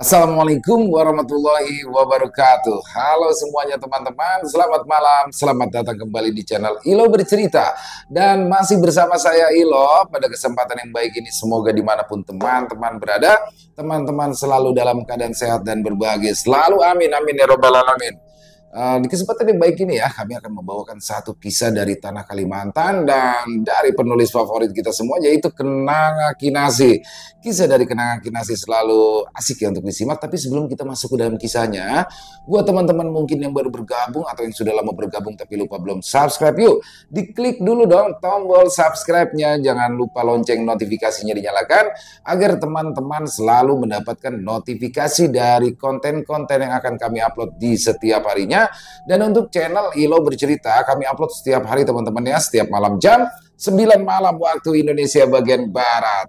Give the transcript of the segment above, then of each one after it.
Assalamualaikum warahmatullahi wabarakatuh. Halo semuanya teman-teman, selamat malam, selamat datang kembali di channel Ilo Bercerita. Dan masih bersama saya Ilo pada kesempatan yang baik ini semoga dimanapun teman-teman berada, teman-teman selalu dalam keadaan sehat dan berbahagia. Selalu amin, amin ya robbal alamin. Eh, di kesempatan yang baik ini ya, kami akan membawakan satu kisah dari tanah Kalimantan dan dari penulis favorit kita semua yaitu Kenanga Kinasi. Kisah dari Kenanga Kinasi selalu asik ya untuk disimak, tapi sebelum kita masuk ke dalam kisahnya, buat teman-teman mungkin yang baru bergabung atau yang sudah lama bergabung tapi lupa belum subscribe, yuk diklik dulu dong tombol subscribe-nya, jangan lupa lonceng notifikasinya dinyalakan agar teman-teman selalu mendapatkan notifikasi dari konten-konten yang akan kami upload di setiap harinya Ya. Dan untuk channel Ilo Bercerita, kami upload setiap hari teman-teman ya, setiap malam jam 9 malam waktu Indonesia bagian Barat.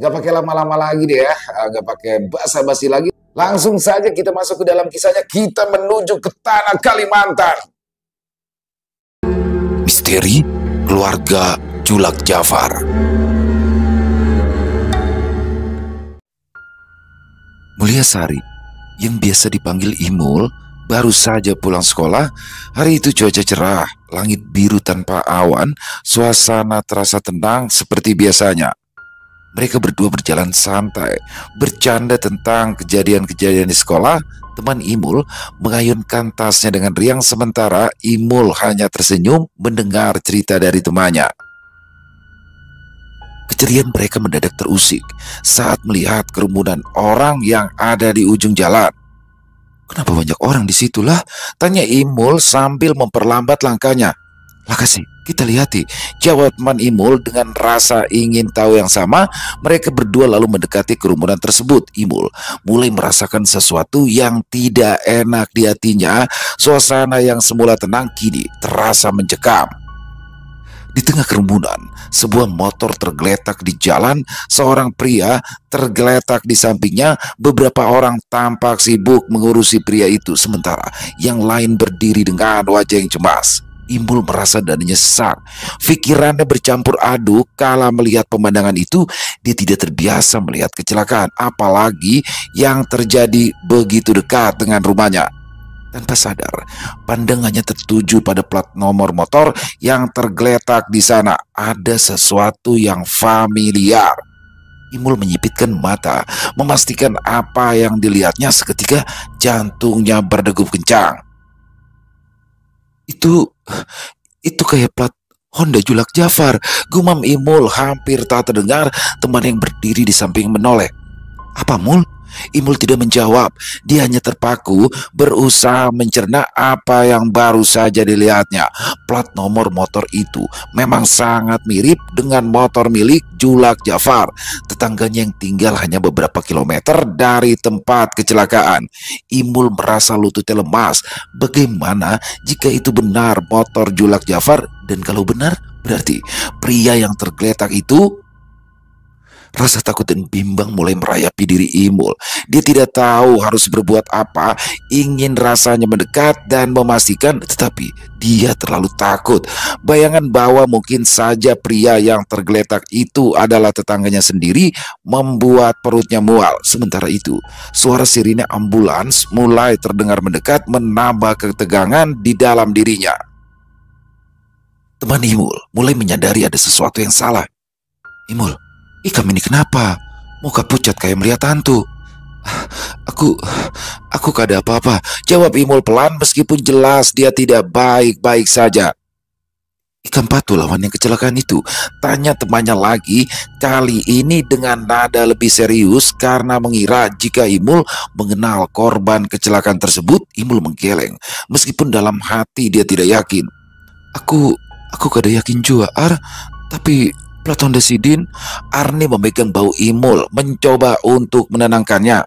Gak pakai lama-lama lagi deh ya, eh, gak pakai basa-basi lagi. Langsung saja kita masuk ke dalam kisahnya, kita menuju ke tanah Kalimantan. Misteri keluarga Julak Jafar. Mulia Sari, yang biasa dipanggil Imul, baru saja pulang sekolah. Hari itu cuaca cerah, langit biru tanpa awan, suasana terasa tenang seperti biasanya. Mereka berdua berjalan santai, bercanda tentang kejadian-kejadian di sekolah. Teman Imul mengayunkan tasnya dengan riang sementara Imul hanya tersenyum mendengar cerita dari temannya. Keceriaan mereka mendadak terusik saat melihat kerumunan orang yang ada di ujung jalan. Kenapa banyak orang di situlah? Tanya Imul sambil memperlambat langkahnya. Lakasi, kita lihat Jawab Man Imul dengan rasa ingin tahu yang sama, mereka berdua lalu mendekati kerumunan tersebut. Imul mulai merasakan sesuatu yang tidak enak di hatinya. Suasana yang semula tenang kini terasa mencekam. Di tengah kerumunan, sebuah motor tergeletak di jalan, seorang pria tergeletak di sampingnya, beberapa orang tampak sibuk mengurusi pria itu sementara yang lain berdiri dengan wajah yang cemas. Imbul merasa dan sesak. Pikirannya bercampur aduk kala melihat pemandangan itu. Dia tidak terbiasa melihat kecelakaan, apalagi yang terjadi begitu dekat dengan rumahnya. Tanpa sadar, pandangannya tertuju pada plat nomor motor yang tergeletak di sana. Ada sesuatu yang familiar. Imul menyipitkan mata, memastikan apa yang dilihatnya seketika jantungnya berdegup kencang. Itu, itu kayak plat Honda Julak Jafar. Gumam Imul hampir tak terdengar teman yang berdiri di samping menoleh. Apa Mul? Imul tidak menjawab. Dia hanya terpaku berusaha mencerna apa yang baru saja dilihatnya. Plat nomor motor itu memang sangat mirip dengan motor milik Julak Jafar, tetangganya yang tinggal hanya beberapa kilometer dari tempat kecelakaan. Imul merasa lututnya lemas. Bagaimana jika itu benar motor Julak Jafar? Dan kalau benar, berarti pria yang tergeletak itu Rasa takut dan bimbang mulai merayapi diri Imul. Dia tidak tahu harus berbuat apa, ingin rasanya mendekat dan memastikan, tetapi dia terlalu takut. Bayangan bahwa mungkin saja pria yang tergeletak itu adalah tetangganya sendiri membuat perutnya mual. Sementara itu, suara sirine ambulans mulai terdengar mendekat menambah ketegangan di dalam dirinya. Teman Imul mulai menyadari ada sesuatu yang salah. Imul, Ikam ini kenapa? Muka pucat kayak melihat hantu. Aku, aku kada apa-apa. Jawab Imul pelan meskipun jelas dia tidak baik-baik saja. Ikam patuh lawan yang kecelakaan itu. Tanya temannya lagi, kali ini dengan nada lebih serius karena mengira jika Imul mengenal korban kecelakaan tersebut, Imul menggeleng. Meskipun dalam hati dia tidak yakin. Aku, aku kada yakin juga, Ar. Tapi Platon Desidin, Arni memegang bau imul, mencoba untuk menenangkannya.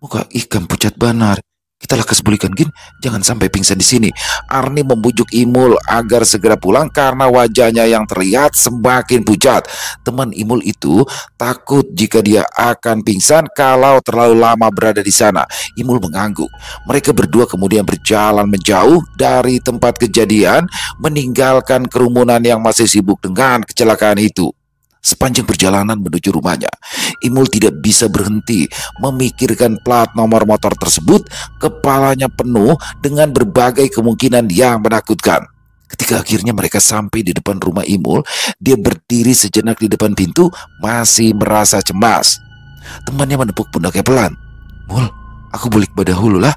Muka ikan pucat banar. Kita lekas pulihkan Gin, jangan sampai pingsan di sini. Arni membujuk Imul agar segera pulang karena wajahnya yang terlihat semakin pucat. Teman Imul itu takut jika dia akan pingsan kalau terlalu lama berada di sana. Imul mengangguk. Mereka berdua kemudian berjalan menjauh dari tempat kejadian, meninggalkan kerumunan yang masih sibuk dengan kecelakaan itu. Sepanjang perjalanan menuju rumahnya, Imul tidak bisa berhenti memikirkan plat nomor motor tersebut. Kepalanya penuh dengan berbagai kemungkinan yang menakutkan. Ketika akhirnya mereka sampai di depan rumah Imul, dia berdiri sejenak di depan pintu, masih merasa cemas. Temannya menepuk pundaknya pelan. Mul, aku balik pada hulu lah.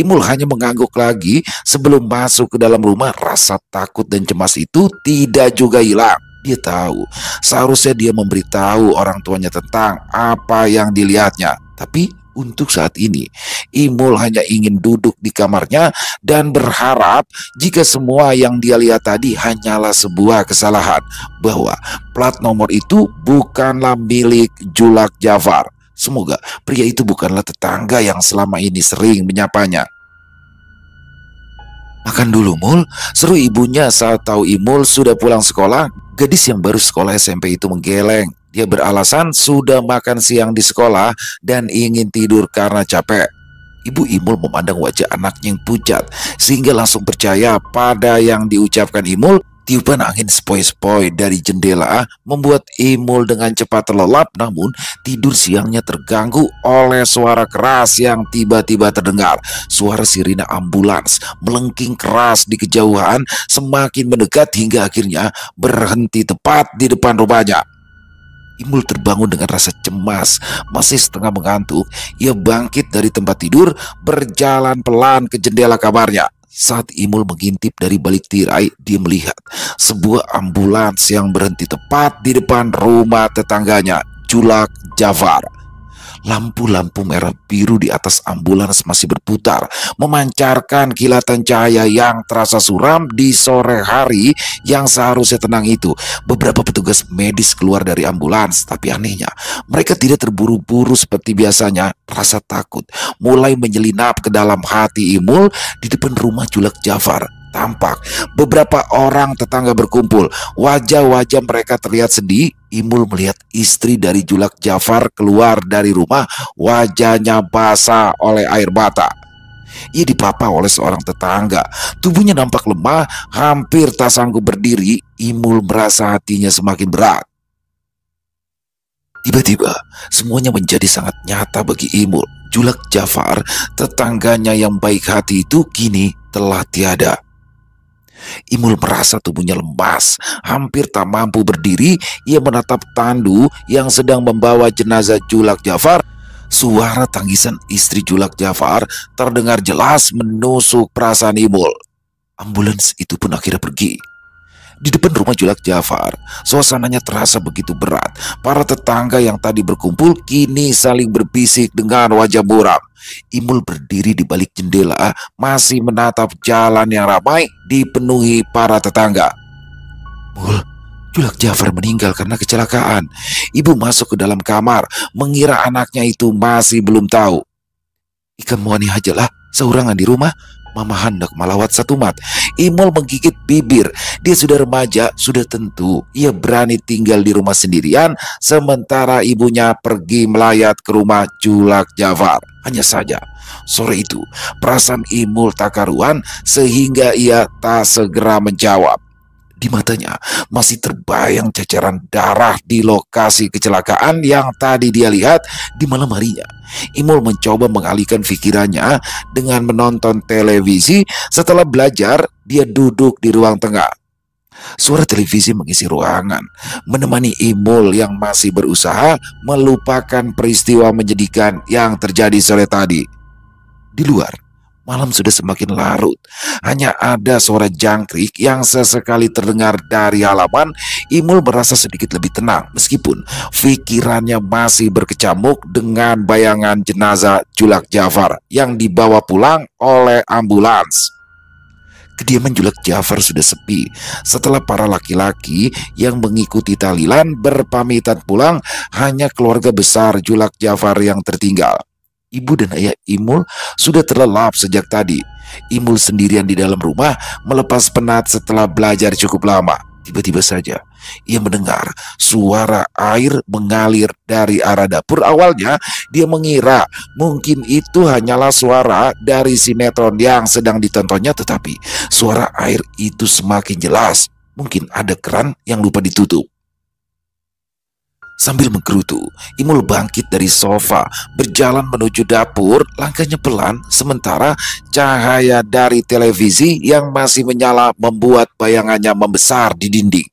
Imul hanya mengangguk lagi sebelum masuk ke dalam rumah. Rasa takut dan cemas itu tidak juga hilang. Dia tahu, seharusnya dia memberitahu orang tuanya tentang apa yang dilihatnya. Tapi untuk saat ini, Imul hanya ingin duduk di kamarnya dan berharap jika semua yang dia lihat tadi hanyalah sebuah kesalahan bahwa plat nomor itu bukanlah milik Julak Jafar. Semoga pria itu bukanlah tetangga yang selama ini sering menyapanya. Makan dulu Mul, seru ibunya saat tahu Imul sudah pulang sekolah. Gadis yang baru sekolah SMP itu menggeleng. Dia beralasan sudah makan siang di sekolah dan ingin tidur karena capek. Ibu Imul memandang wajah anaknya yang pucat sehingga langsung percaya pada yang diucapkan Imul Tiupan angin sepoi-sepoi dari jendela membuat Imul dengan cepat terlelap namun tidur siangnya terganggu oleh suara keras yang tiba-tiba terdengar. Suara sirina ambulans melengking keras di kejauhan semakin mendekat hingga akhirnya berhenti tepat di depan rumahnya. Imul terbangun dengan rasa cemas, masih setengah mengantuk. Ia bangkit dari tempat tidur, berjalan pelan ke jendela kamarnya. Saat Imul mengintip dari balik tirai, dia melihat sebuah ambulans yang berhenti tepat di depan rumah tetangganya, Julak Javar. Lampu-lampu merah biru di atas ambulans masih berputar, memancarkan kilatan cahaya yang terasa suram di sore hari yang seharusnya tenang itu. Beberapa petugas medis keluar dari ambulans, tapi anehnya mereka tidak terburu-buru seperti biasanya. Rasa takut mulai menyelinap ke dalam hati Imul di depan rumah culak Jafar tampak. Beberapa orang tetangga berkumpul. Wajah-wajah mereka terlihat sedih. Imul melihat istri dari Julak Jafar keluar dari rumah. Wajahnya basah oleh air mata. Ia dipapa oleh seorang tetangga. Tubuhnya nampak lemah, hampir tak sanggup berdiri. Imul merasa hatinya semakin berat. Tiba-tiba, semuanya menjadi sangat nyata bagi Imul. Julak Jafar, tetangganya yang baik hati itu kini telah tiada. Imul merasa tubuhnya lemas, hampir tak mampu berdiri. Ia menatap Tandu yang sedang membawa jenazah Julak Jafar. Suara tangisan istri Julak Jafar terdengar jelas menusuk perasaan Imul. Ambulans itu pun akhirnya pergi. Di depan rumah Julak Jafar, suasananya terasa begitu berat. Para tetangga yang tadi berkumpul kini saling berbisik dengan wajah buram. Imul berdiri di balik jendela, masih menatap jalan yang ramai dipenuhi para tetangga. Mul, Julak Jafar meninggal karena kecelakaan. Ibu masuk ke dalam kamar, mengira anaknya itu masih belum tahu. Ikan muani ajalah, seorangan di rumah, Mama hendak melawat satu mat. Imul menggigit bibir. Dia sudah remaja, sudah tentu. Ia berani tinggal di rumah sendirian, sementara ibunya pergi melayat ke rumah Julak Jafar. Hanya saja, sore itu perasaan Imul tak karuan sehingga ia tak segera menjawab di matanya masih terbayang ceceran darah di lokasi kecelakaan yang tadi dia lihat di malam harinya. Imul mencoba mengalihkan pikirannya dengan menonton televisi. Setelah belajar, dia duduk di ruang tengah. Suara televisi mengisi ruangan, menemani Imul yang masih berusaha melupakan peristiwa menjadikan yang terjadi sore tadi. Di luar, Malam sudah semakin larut. Hanya ada suara jangkrik yang sesekali terdengar dari halaman. Imul merasa sedikit lebih tenang meskipun pikirannya masih berkecamuk dengan bayangan jenazah Julak Jafar yang dibawa pulang oleh ambulans. Kediaman Julak Jafar sudah sepi setelah para laki-laki yang mengikuti talilan berpamitan pulang hanya keluarga besar Julak Jafar yang tertinggal. Ibu dan ayah Imul sudah terlelap sejak tadi. Imul sendirian di dalam rumah melepas penat setelah belajar cukup lama. Tiba-tiba saja ia mendengar suara air mengalir dari arah dapur. Awalnya dia mengira mungkin itu hanyalah suara dari sinetron yang sedang ditontonnya, tetapi suara air itu semakin jelas. Mungkin ada keran yang lupa ditutup. Sambil menggerutu, Imul bangkit dari sofa, berjalan menuju dapur, langkahnya pelan, sementara cahaya dari televisi yang masih menyala membuat bayangannya membesar di dinding.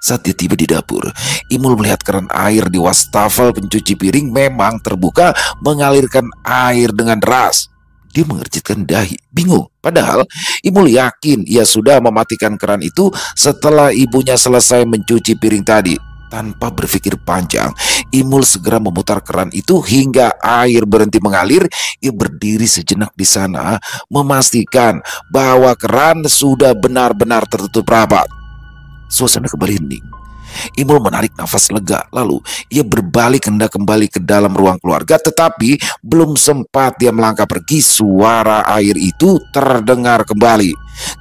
Saat dia tiba di dapur, Imul melihat keran air di wastafel pencuci piring memang terbuka mengalirkan air dengan deras. Dia mengerjitkan dahi, bingung. Padahal Imul yakin ia sudah mematikan keran itu setelah ibunya selesai mencuci piring tadi. Tanpa berpikir panjang, Imul segera memutar keran itu hingga air berhenti mengalir. Ia berdiri sejenak di sana, memastikan bahwa keran sudah benar-benar tertutup rapat. Suasana kembali hening. Imul menarik nafas lega, lalu ia berbalik hendak kembali ke dalam ruang keluarga, tetapi belum sempat dia melangkah pergi, suara air itu terdengar kembali.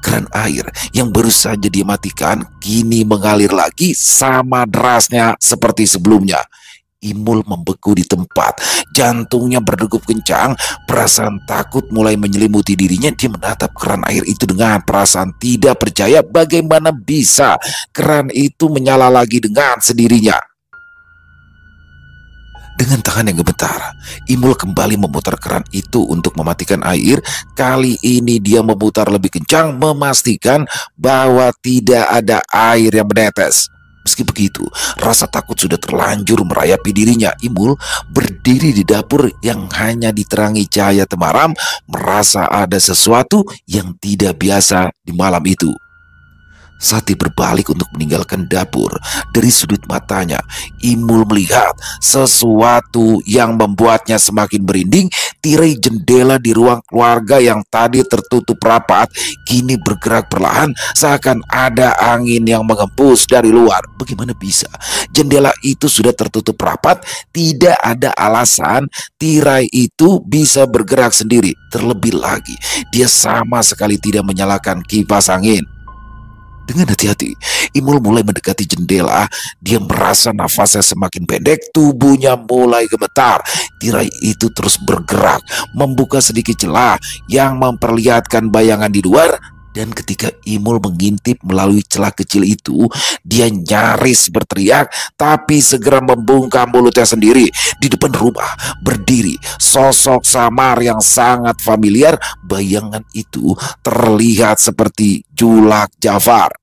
Keran air yang baru saja dia matikan kini mengalir lagi sama derasnya seperti sebelumnya. Imul membeku di tempat, jantungnya berdegup kencang, perasaan takut mulai menyelimuti dirinya. Dia menatap keran air itu dengan perasaan tidak percaya bagaimana bisa keran itu menyala lagi dengan sendirinya. Dengan tangan yang gemetar, Imul kembali memutar keran itu untuk mematikan air. Kali ini dia memutar lebih kencang memastikan bahwa tidak ada air yang menetes. Meski begitu, rasa takut sudah terlanjur merayapi dirinya. Imul berdiri di dapur yang hanya diterangi cahaya temaram, merasa ada sesuatu yang tidak biasa di malam itu. Sati berbalik untuk meninggalkan dapur. Dari sudut matanya, Imul melihat sesuatu yang membuatnya semakin merinding. Tirai jendela di ruang keluarga yang tadi tertutup rapat, kini bergerak perlahan seakan ada angin yang mengempus dari luar. Bagaimana bisa? Jendela itu sudah tertutup rapat, tidak ada alasan tirai itu bisa bergerak sendiri. Terlebih lagi, dia sama sekali tidak menyalakan kipas angin. Dengan hati-hati, Imul mulai mendekati jendela. Dia merasa nafasnya semakin pendek, tubuhnya mulai gemetar. Tirai itu terus bergerak, membuka sedikit celah yang memperlihatkan bayangan di luar dan ketika Imul mengintip melalui celah kecil itu, dia nyaris berteriak, tapi segera membungkam mulutnya sendiri. Di depan rumah berdiri sosok samar yang sangat familiar. Bayangan itu terlihat seperti Julak Jafar.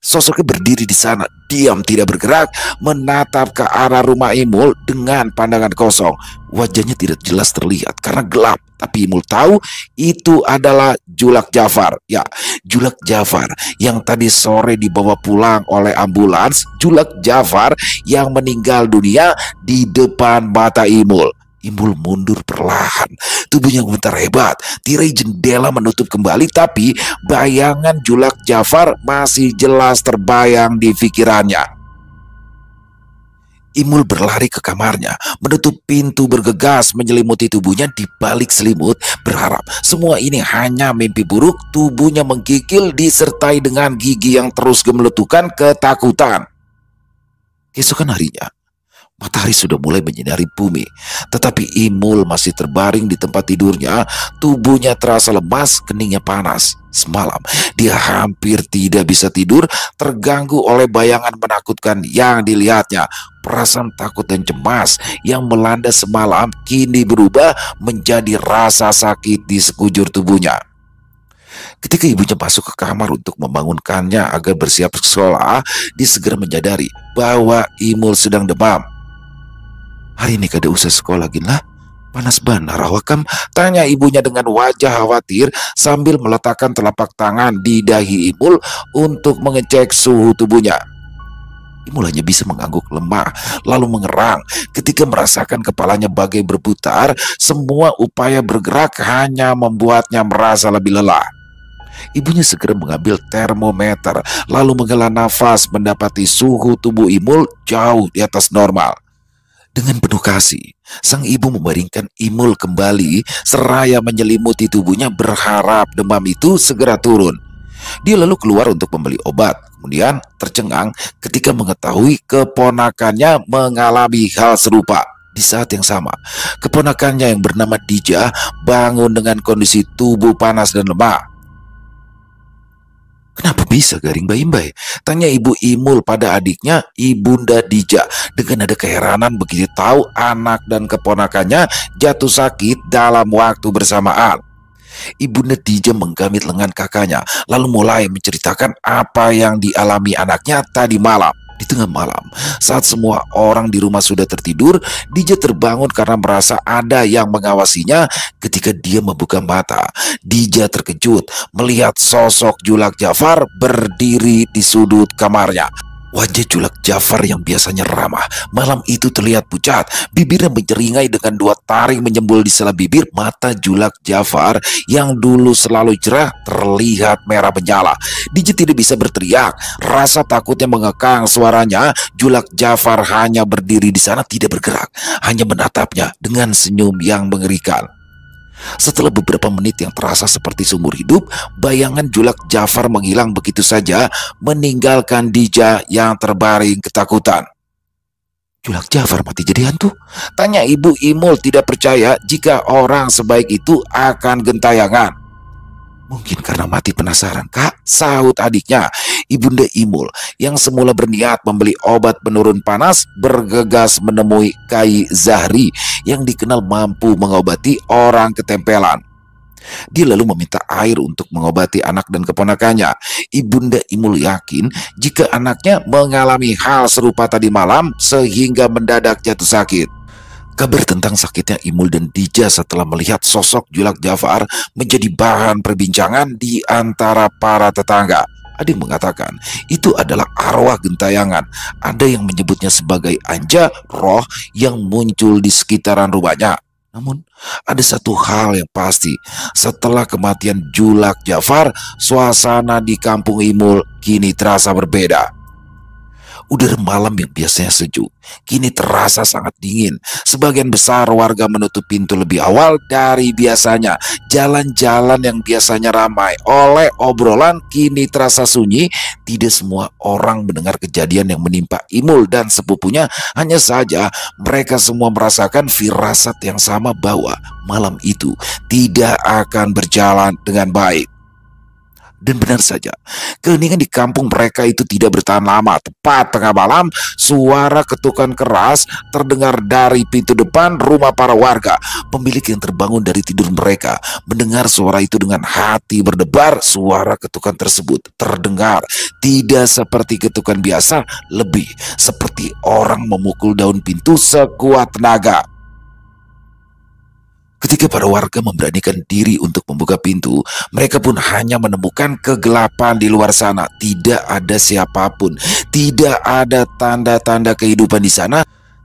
Sosoknya berdiri di sana, diam tidak bergerak, menatap ke arah rumah Imul dengan pandangan kosong. Wajahnya tidak jelas terlihat karena gelap, tapi Imul tahu itu adalah Julak Jafar. Ya, Julak Jafar yang tadi sore dibawa pulang oleh ambulans, Julak Jafar yang meninggal dunia di depan mata Imul. Imbul mundur perlahan. Tubuhnya gemetar hebat. Tirai jendela menutup kembali tapi bayangan julak Jafar masih jelas terbayang di pikirannya. Imul berlari ke kamarnya, menutup pintu bergegas menyelimuti tubuhnya di balik selimut, berharap semua ini hanya mimpi buruk, tubuhnya menggigil disertai dengan gigi yang terus gemeletukan ketakutan. Keesokan harinya, Matahari sudah mulai menyinari bumi, tetapi Imul masih terbaring di tempat tidurnya. Tubuhnya terasa lemas, keningnya panas. Semalam dia hampir tidak bisa tidur, terganggu oleh bayangan menakutkan yang dilihatnya. Perasaan takut dan cemas yang melanda semalam kini berubah menjadi rasa sakit di sekujur tubuhnya. Ketika ibunya masuk ke kamar untuk membangunkannya agar bersiap sekolah, dia segera menyadari bahwa Imul sedang demam. Hari ini kada usah sekolah gin lah. Panas benar awakam, tanya ibunya dengan wajah khawatir sambil meletakkan telapak tangan di dahi Imul untuk mengecek suhu tubuhnya. Imul hanya bisa mengangguk lemah lalu mengerang ketika merasakan kepalanya bagai berputar, semua upaya bergerak hanya membuatnya merasa lebih lelah. Ibunya segera mengambil termometer lalu menghela nafas mendapati suhu tubuh Imul jauh di atas normal. Dengan penuh kasih, sang ibu membaringkan Imul kembali seraya menyelimuti tubuhnya berharap demam itu segera turun. Dia lalu keluar untuk membeli obat. Kemudian tercengang ketika mengetahui keponakannya mengalami hal serupa. Di saat yang sama, keponakannya yang bernama Dija bangun dengan kondisi tubuh panas dan lemah. Kenapa bisa garing bayi Baimbai? Tanya ibu Imul pada adiknya Ibunda Dija dengan ada keheranan begitu tahu anak dan keponakannya jatuh sakit dalam waktu bersamaan. Ibunda Dija menggamit lengan kakaknya lalu mulai menceritakan apa yang dialami anaknya tadi malam di tengah malam. Saat semua orang di rumah sudah tertidur, DJ terbangun karena merasa ada yang mengawasinya ketika dia membuka mata. DJ terkejut melihat sosok Julak Jafar berdiri di sudut kamarnya. Wajah culak Jafar yang biasanya ramah malam itu terlihat pucat. Bibirnya menjeringai dengan dua taring menyembul di sela bibir. Mata julak Jafar yang dulu selalu cerah terlihat merah menyala. Digit tidak bisa berteriak. Rasa takutnya mengekang suaranya. Julak Jafar hanya berdiri di sana tidak bergerak. Hanya menatapnya dengan senyum yang mengerikan. Setelah beberapa menit yang terasa seperti sumur hidup, bayangan julak Jafar menghilang begitu saja, meninggalkan Dija yang terbaring ketakutan. Julak Jafar mati jadi hantu? Tanya ibu Imul tidak percaya jika orang sebaik itu akan gentayangan. Mungkin karena mati penasaran, Kak, sahut adiknya. Ibunda Imul yang semula berniat membeli obat penurun panas bergegas menemui Kai Zahri yang dikenal mampu mengobati orang ketempelan. Dia lalu meminta air untuk mengobati anak dan keponakannya. Ibunda Imul yakin jika anaknya mengalami hal serupa tadi malam sehingga mendadak jatuh sakit. Kabar tentang sakitnya Imul dan Dija setelah melihat sosok Julak Jafar menjadi bahan perbincangan di antara para tetangga. Ada yang mengatakan itu adalah arwah gentayangan. Ada yang menyebutnya sebagai anja roh yang muncul di sekitaran rumahnya. Namun ada satu hal yang pasti Setelah kematian Julak Jafar Suasana di kampung Imul kini terasa berbeda Udara malam yang biasanya sejuk, kini terasa sangat dingin. Sebagian besar warga menutup pintu lebih awal dari biasanya. Jalan-jalan yang biasanya ramai oleh obrolan kini terasa sunyi. Tidak semua orang mendengar kejadian yang menimpa Imul dan sepupunya. Hanya saja mereka semua merasakan firasat yang sama bahwa malam itu tidak akan berjalan dengan baik. Dan benar saja, keheningan di kampung mereka itu tidak bertahan lama. Tepat tengah malam, suara ketukan keras terdengar dari pintu depan rumah para warga. Pemilik yang terbangun dari tidur mereka mendengar suara itu dengan hati berdebar. Suara ketukan tersebut terdengar tidak seperti ketukan biasa, lebih seperti orang memukul daun pintu sekuat tenaga. Ketika para warga memberanikan diri untuk membuka pintu, mereka pun hanya menemukan kegelapan di luar sana. Tidak ada siapapun, tidak ada tanda-tanda kehidupan di sana.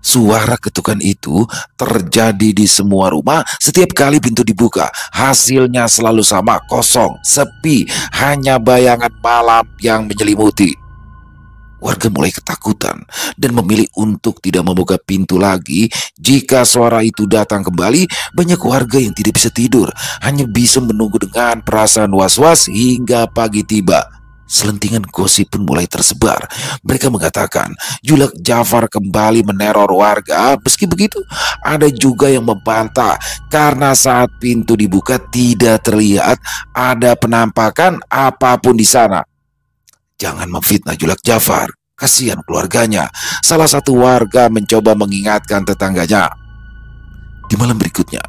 Suara ketukan itu terjadi di semua rumah setiap kali pintu dibuka. Hasilnya selalu sama, kosong, sepi, hanya bayangan malam yang menyelimuti. Warga mulai ketakutan dan memilih untuk tidak membuka pintu lagi. Jika suara itu datang kembali, banyak warga yang tidak bisa tidur, hanya bisa menunggu dengan perasaan was-was hingga pagi tiba. Selentingan gosip pun mulai tersebar. Mereka mengatakan Julak Jafar kembali meneror warga. Meski begitu, ada juga yang membantah karena saat pintu dibuka tidak terlihat ada penampakan apapun di sana. Jangan memfitnah Julak Jafar. Kasihan keluarganya. Salah satu warga mencoba mengingatkan tetangganya di malam berikutnya,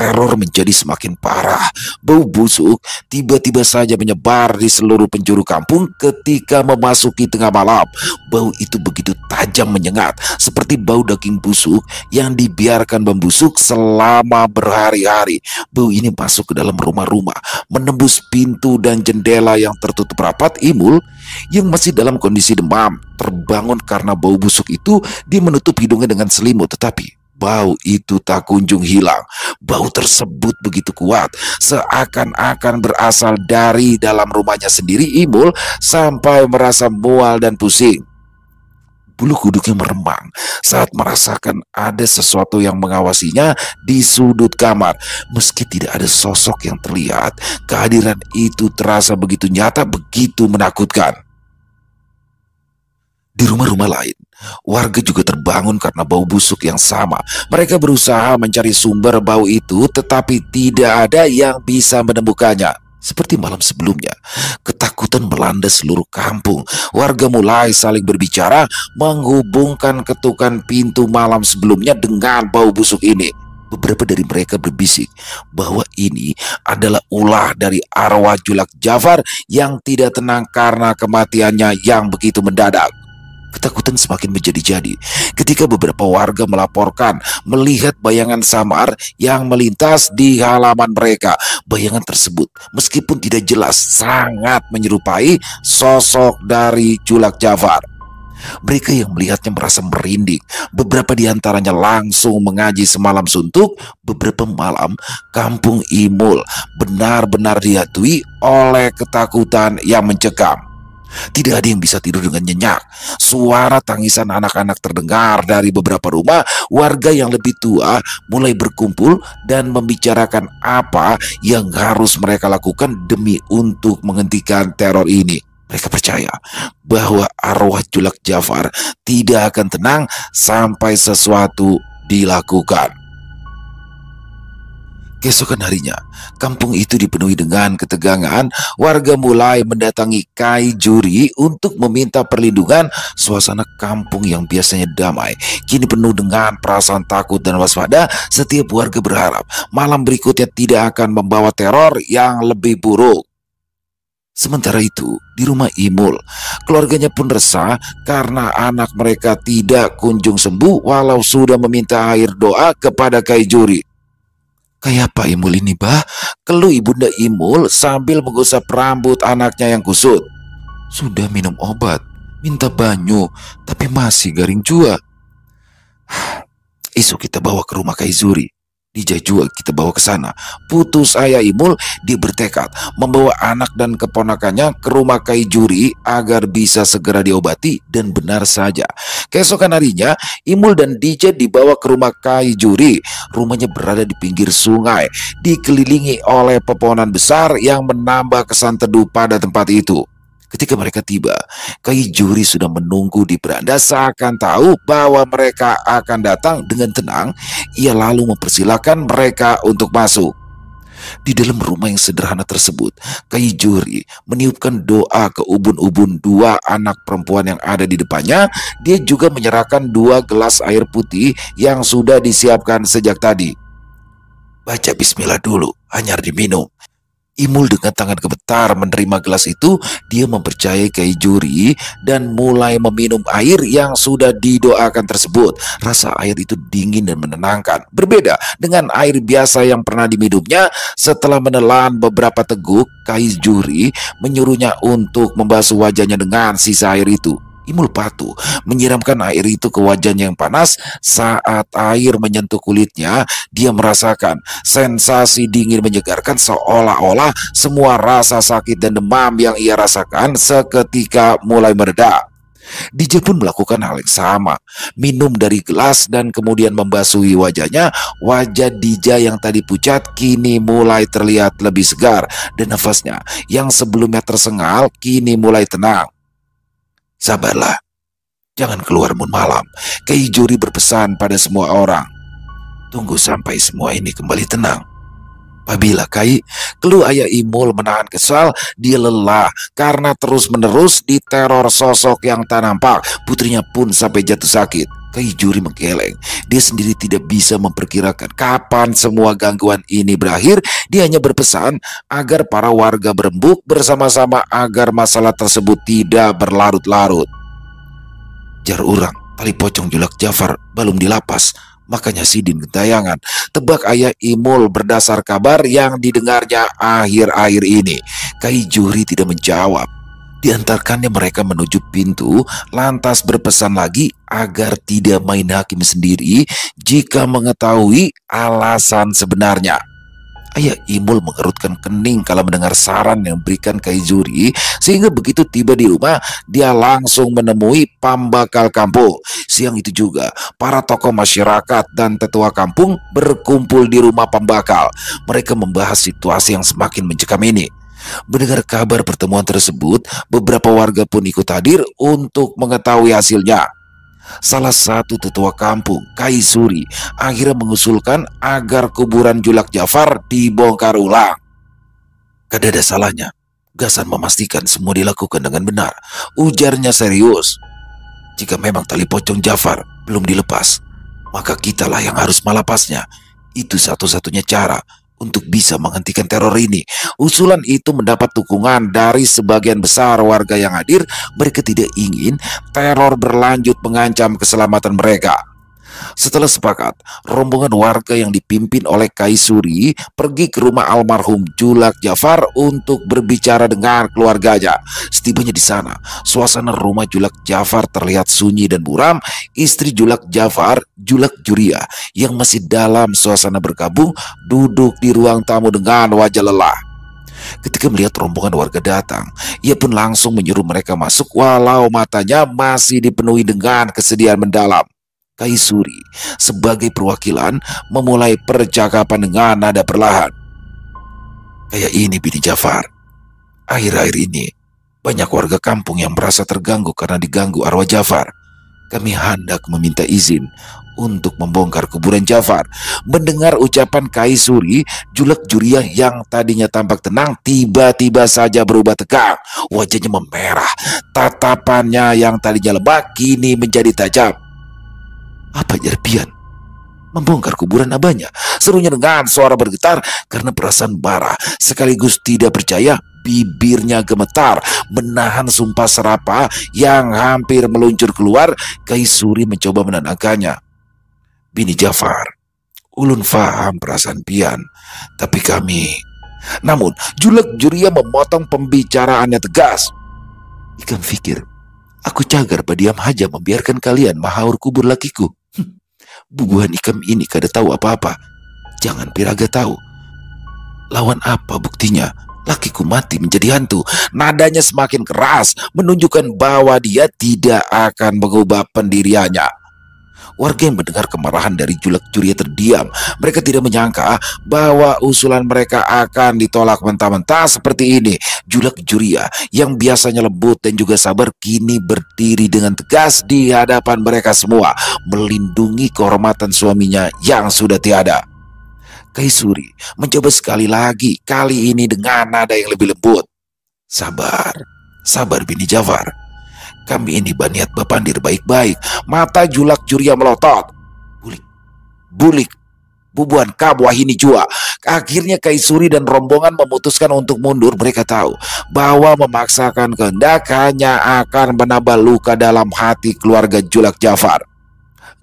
teror menjadi semakin parah. Bau busuk tiba-tiba saja menyebar di seluruh penjuru kampung ketika memasuki tengah malam. Bau itu begitu tajam menyengat, seperti bau daging busuk yang dibiarkan membusuk selama berhari-hari. Bau ini masuk ke dalam rumah-rumah, menembus pintu dan jendela yang tertutup rapat. Imul yang masih dalam kondisi demam, terbangun karena bau busuk itu, dia menutup hidungnya dengan selimut, tetapi Bau itu tak kunjung hilang. Bau tersebut begitu kuat, seakan-akan berasal dari dalam rumahnya sendiri. Ibul sampai merasa mual dan pusing. Bulu kuduknya meremang saat merasakan ada sesuatu yang mengawasinya di sudut kamar. Meski tidak ada sosok yang terlihat, kehadiran itu terasa begitu nyata, begitu menakutkan. Di rumah-rumah lain, Warga juga terbangun karena bau busuk yang sama. Mereka berusaha mencari sumber bau itu, tetapi tidak ada yang bisa menemukannya. Seperti malam sebelumnya, ketakutan melanda seluruh kampung. Warga mulai saling berbicara, menghubungkan ketukan pintu malam sebelumnya dengan bau busuk ini. Beberapa dari mereka berbisik bahwa ini adalah ulah dari arwah Julak Jafar yang tidak tenang karena kematiannya yang begitu mendadak ketakutan semakin menjadi-jadi ketika beberapa warga melaporkan melihat bayangan samar yang melintas di halaman mereka. Bayangan tersebut meskipun tidak jelas sangat menyerupai sosok dari Julak Jafar. Mereka yang melihatnya merasa merinding. Beberapa di antaranya langsung mengaji semalam suntuk. Beberapa malam, kampung Imul benar-benar dihantui oleh ketakutan yang mencekam. Tidak ada yang bisa tidur dengan nyenyak. Suara tangisan anak-anak terdengar dari beberapa rumah. Warga yang lebih tua mulai berkumpul dan membicarakan apa yang harus mereka lakukan demi untuk menghentikan teror ini. Mereka percaya bahwa arwah Julak Jafar tidak akan tenang sampai sesuatu dilakukan. Keesokan harinya, kampung itu dipenuhi dengan ketegangan. Warga mulai mendatangi Kai Juri untuk meminta perlindungan. Suasana kampung yang biasanya damai kini penuh dengan perasaan takut dan waspada. Setiap warga berharap malam berikutnya tidak akan membawa teror yang lebih buruk. Sementara itu, di rumah Imul, keluarganya pun resah karena anak mereka tidak kunjung sembuh walau sudah meminta air doa kepada Kai Juri. Kayak Pak Imul ini, bah? Keluh ibunda Imul sambil mengusap rambut anaknya yang kusut. Sudah minum obat, minta banyu, tapi masih garing jua. Isu kita bawa ke rumah Kaizuri. Di jua kita bawa ke sana. Putus ayah Imul, dia bertekad membawa anak dan keponakannya ke rumah Kai Juri agar bisa segera diobati dan benar saja. Keesokan harinya, Imul dan Dija dibawa ke rumah Kai Juri. Rumahnya berada di pinggir sungai, dikelilingi oleh pepohonan besar yang menambah kesan teduh pada tempat itu. Ketika mereka tiba, Kai Juri sudah menunggu di beranda seakan tahu bahwa mereka akan datang dengan tenang. Ia lalu mempersilahkan mereka untuk masuk. Di dalam rumah yang sederhana tersebut, Kai Juri meniupkan doa ke ubun-ubun dua anak perempuan yang ada di depannya. Dia juga menyerahkan dua gelas air putih yang sudah disiapkan sejak tadi. Baca bismillah dulu, hanya diminum. Imul dengan tangan gemetar menerima gelas itu, dia mempercayai kaijuri Juri dan mulai meminum air yang sudah didoakan tersebut. Rasa air itu dingin dan menenangkan. Berbeda dengan air biasa yang pernah diminumnya, setelah menelan beberapa teguk, kaijuri Juri menyuruhnya untuk membasuh wajahnya dengan sisa air itu. Imul patu menyiramkan air itu ke wajahnya yang panas. Saat air menyentuh kulitnya, dia merasakan sensasi dingin menyegarkan seolah-olah semua rasa sakit dan demam yang ia rasakan seketika mulai mereda. DJ pun melakukan hal yang sama, minum dari gelas dan kemudian membasuhi wajahnya. Wajah DJ yang tadi pucat kini mulai terlihat lebih segar dan nafasnya yang sebelumnya tersengal kini mulai tenang. Sabarlah. Jangan keluar mun malam. Kei Juri berpesan pada semua orang. Tunggu sampai semua ini kembali tenang. Apabila Kai, kelu ayah Imul menahan kesal, dia lelah karena terus-menerus diteror sosok yang tak nampak. Putrinya pun sampai jatuh sakit. Juri menggeleng. Dia sendiri tidak bisa memperkirakan kapan semua gangguan ini berakhir. Dia hanya berpesan agar para warga berembuk bersama-sama agar masalah tersebut tidak berlarut-larut. Jar urang, tali pocong julak Jafar belum dilapas. Makanya Sidin gentayangan Tebak ayah Imul berdasar kabar yang didengarnya akhir-akhir ini Juri tidak menjawab Diantarkannya mereka menuju pintu, lantas berpesan lagi agar tidak main hakim sendiri jika mengetahui alasan sebenarnya. Ayah Imul mengerutkan kening kala mendengar saran yang diberikan Kaizuri sehingga begitu tiba di rumah dia langsung menemui pambakal kampung. Siang itu juga para tokoh masyarakat dan tetua kampung berkumpul di rumah pambakal. Mereka membahas situasi yang semakin mencekam ini. Mendengar kabar pertemuan tersebut, beberapa warga pun ikut hadir untuk mengetahui hasilnya. Salah satu tetua kampung, Kaisuri, akhirnya mengusulkan agar kuburan Julak Jafar dibongkar ulang. Kada ada salahnya, Gasan memastikan semua dilakukan dengan benar. Ujarnya serius. Jika memang tali pocong Jafar belum dilepas, maka kitalah yang harus melepasnya. Itu satu-satunya cara untuk bisa menghentikan teror ini. Usulan itu mendapat dukungan dari sebagian besar warga yang hadir. Mereka tidak ingin teror berlanjut mengancam keselamatan mereka. Setelah sepakat, rombongan warga yang dipimpin oleh Kaisuri pergi ke rumah almarhum Julak Jafar untuk berbicara dengan keluarganya. Setibanya di sana, suasana rumah Julak Jafar terlihat sunyi dan buram. Istri Julak Jafar, Julak Juria, yang masih dalam suasana berkabung, duduk di ruang tamu dengan wajah lelah. Ketika melihat rombongan warga datang, ia pun langsung menyuruh mereka masuk walau matanya masih dipenuhi dengan kesedihan mendalam. Kaisuri sebagai perwakilan memulai percakapan dengan nada perlahan. Kayak ini Bini Jafar. Akhir-akhir ini banyak warga kampung yang merasa terganggu karena diganggu arwah Jafar. Kami hendak meminta izin untuk membongkar kuburan Jafar. Mendengar ucapan Kaisuri, julek Juria yang tadinya tampak tenang tiba-tiba saja berubah tegang. Wajahnya memerah, tatapannya yang tadinya lebak kini menjadi tajam. Apa Jarpian? Membongkar kuburan abahnya. Serunya dengan suara bergetar karena perasaan bara. sekaligus tidak percaya bibirnya gemetar menahan sumpah serapa yang hampir meluncur keluar Kaisuri mencoba menenangkannya Bini Jafar ulun faham perasaan Pian tapi kami namun Julek Juria memotong pembicaraannya tegas Ikan fikir aku cagar padiam haja membiarkan kalian mahaur kubur lakiku Bubuhan ikam ini kada tahu apa-apa. Jangan piraga tahu. Lawan apa buktinya? Lakiku mati menjadi hantu. Nadanya semakin keras, menunjukkan bahwa dia tidak akan mengubah pendiriannya. Warga yang mendengar kemarahan dari julek Curia terdiam. Mereka tidak menyangka bahwa usulan mereka akan ditolak mentah-mentah seperti ini. Julek Curia ya, yang biasanya lembut dan juga sabar kini berdiri dengan tegas di hadapan mereka semua, melindungi kehormatan suaminya yang sudah tiada. Kaisuri mencoba sekali lagi, kali ini dengan nada yang lebih lembut. Sabar, sabar Bini Jafar. Kami ini baniat bapandir baik-baik. Mata julak juria melotot. Bulik, bulik, bubuan kabuah ini jua. Akhirnya Kaisuri dan rombongan memutuskan untuk mundur. Mereka tahu bahwa memaksakan kehendak hanya akan menambah luka dalam hati keluarga Julak Jafar.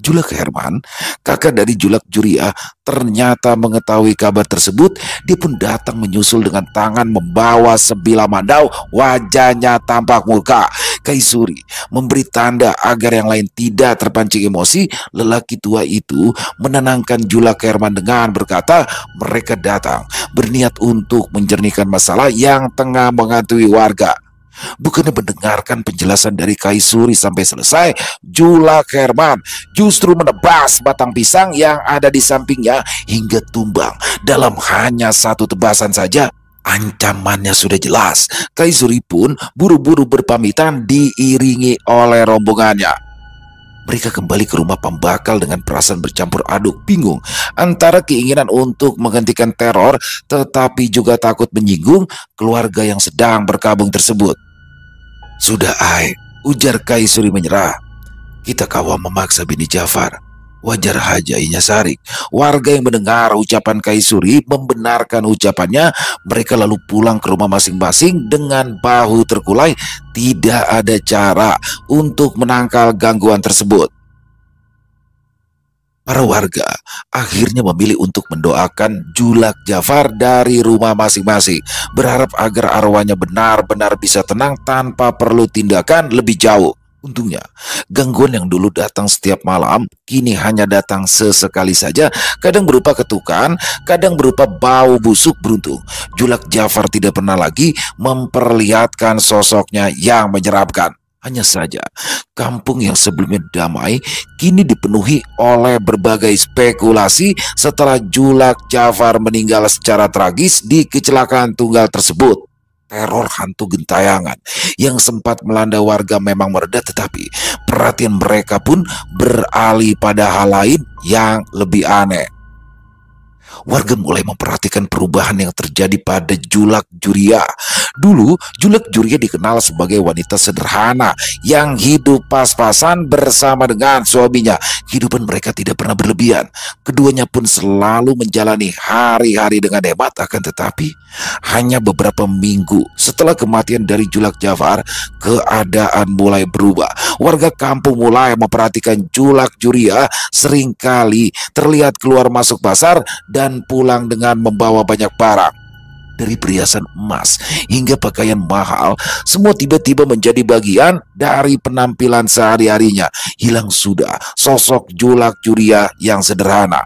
Julak Herman, kakak dari Julak Juria, ternyata mengetahui kabar tersebut. Dia pun datang menyusul dengan tangan membawa sebilah mandau, wajahnya tampak murka. Kaisuri memberi tanda agar yang lain tidak terpancing emosi, lelaki tua itu menenangkan Jula Kerman dengan berkata, mereka datang berniat untuk menjernihkan masalah yang tengah menghantui warga. Bukannya mendengarkan penjelasan dari Kaisuri sampai selesai, Jula Kerman justru menebas batang pisang yang ada di sampingnya hingga tumbang. Dalam hanya satu tebasan saja, Ancamannya sudah jelas. Kaisuri pun buru-buru berpamitan diiringi oleh rombongannya. Mereka kembali ke rumah pembakal dengan perasaan bercampur aduk, bingung antara keinginan untuk menghentikan teror tetapi juga takut menyinggung keluarga yang sedang berkabung tersebut. Sudah ai, ujar Kaisuri menyerah. Kita kawal memaksa Bini Jafar. Wajar Haja iya, Sarik. warga yang mendengar ucapan Kaisuri membenarkan ucapannya. Mereka lalu pulang ke rumah masing-masing dengan bahu terkulai. Tidak ada cara untuk menangkal gangguan tersebut. Para warga akhirnya memilih untuk mendoakan Julak Jafar dari rumah masing-masing, berharap agar arwahnya benar-benar bisa tenang tanpa perlu tindakan lebih jauh. Untungnya, gangguan yang dulu datang setiap malam kini hanya datang sesekali saja, kadang berupa ketukan, kadang berupa bau busuk beruntung. Julak Jafar tidak pernah lagi memperlihatkan sosoknya yang menyerapkan. Hanya saja, kampung yang sebelumnya damai kini dipenuhi oleh berbagai spekulasi setelah Julak Jafar meninggal secara tragis di kecelakaan tunggal tersebut teror hantu gentayangan yang sempat melanda warga memang mereda tetapi perhatian mereka pun beralih pada hal lain yang lebih aneh warga mulai memperhatikan perubahan yang terjadi pada Julak Juria. Dulu, Julak Juria dikenal sebagai wanita sederhana yang hidup pas-pasan bersama dengan suaminya. Kehidupan mereka tidak pernah berlebihan. Keduanya pun selalu menjalani hari-hari dengan hebat. Akan tetapi, hanya beberapa minggu setelah kematian dari Julak Jafar, keadaan mulai berubah. Warga kampung mulai memperhatikan Julak Juria seringkali terlihat keluar masuk pasar dan dan pulang dengan membawa banyak barang. Dari perhiasan emas hingga pakaian mahal, semua tiba-tiba menjadi bagian dari penampilan sehari-harinya. Hilang sudah sosok julak curia yang sederhana.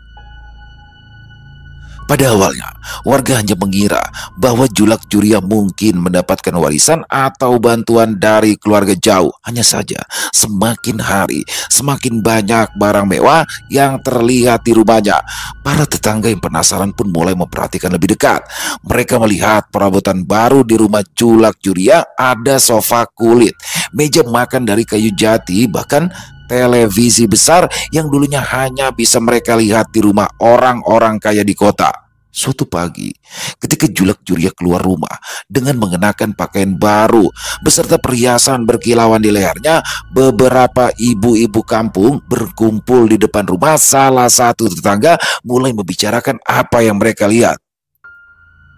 Pada awalnya, warga hanya mengira bahwa julak Juria mungkin mendapatkan warisan atau bantuan dari keluarga jauh. Hanya saja, semakin hari semakin banyak barang mewah yang terlihat di rumahnya. Para tetangga yang penasaran pun mulai memperhatikan lebih dekat. Mereka melihat perabotan baru di rumah julak Juria ada sofa kulit, meja makan dari kayu jati, bahkan televisi besar yang dulunya hanya bisa mereka lihat di rumah orang-orang kaya di kota. Suatu pagi, ketika Julak Juria keluar rumah dengan mengenakan pakaian baru beserta perhiasan berkilauan di lehernya, beberapa ibu-ibu kampung berkumpul di depan rumah salah satu tetangga mulai membicarakan apa yang mereka lihat.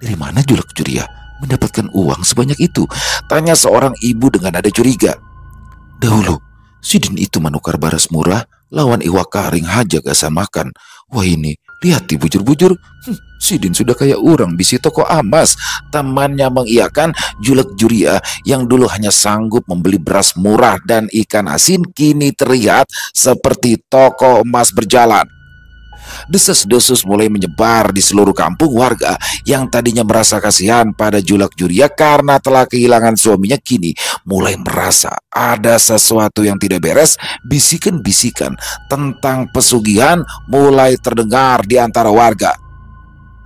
Dari mana Julak Juria mendapatkan uang sebanyak itu? Tanya seorang ibu dengan nada curiga. Dahulu, Sidin itu menukar baras murah lawan Iwa Karing haja gak samakan. Wah ini, lihat dibujur-bujur. Hm, Sidin sudah kayak orang bisi toko amas. Temannya mengiakan julek juria yang dulu hanya sanggup membeli beras murah dan ikan asin kini terlihat seperti toko emas berjalan. Desas-desus mulai menyebar di seluruh kampung warga yang tadinya merasa kasihan pada Julak Juria karena telah kehilangan suaminya kini mulai merasa ada sesuatu yang tidak beres. Bisikan-bisikan tentang pesugihan mulai terdengar di antara warga.